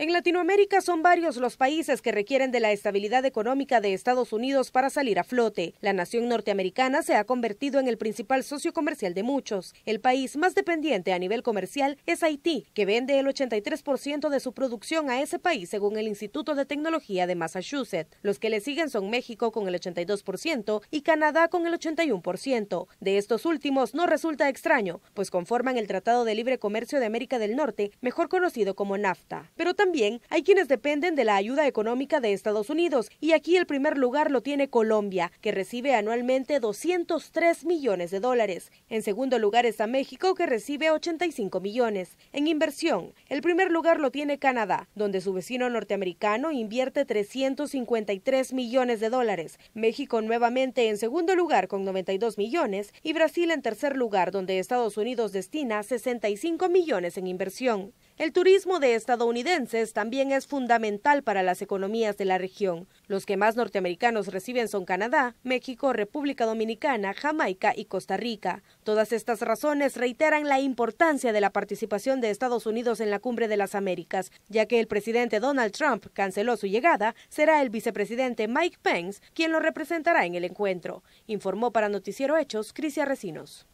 En Latinoamérica son varios los países que requieren de la estabilidad económica de Estados Unidos para salir a flote. La nación norteamericana se ha convertido en el principal socio comercial de muchos. El país más dependiente a nivel comercial es Haití, que vende el 83% de su producción a ese país según el Instituto de Tecnología de Massachusetts. Los que le siguen son México con el 82% y Canadá con el 81%. De estos últimos no resulta extraño, pues conforman el Tratado de Libre Comercio de América del Norte, mejor conocido como NAFTA. Pero también hay quienes dependen de la ayuda económica de Estados Unidos y aquí el primer lugar lo tiene Colombia, que recibe anualmente 203 millones de dólares. En segundo lugar está México, que recibe 85 millones. En inversión, el primer lugar lo tiene Canadá, donde su vecino norteamericano invierte 353 millones de dólares. México nuevamente en segundo lugar con 92 millones y Brasil en tercer lugar, donde Estados Unidos destina 65 millones en inversión. El turismo de estadounidenses también es fundamental para las economías de la región. Los que más norteamericanos reciben son Canadá, México, República Dominicana, Jamaica y Costa Rica. Todas estas razones reiteran la importancia de la participación de Estados Unidos en la Cumbre de las Américas, ya que el presidente Donald Trump canceló su llegada, será el vicepresidente Mike Pence quien lo representará en el encuentro, informó para Noticiero Hechos Crisia Recinos.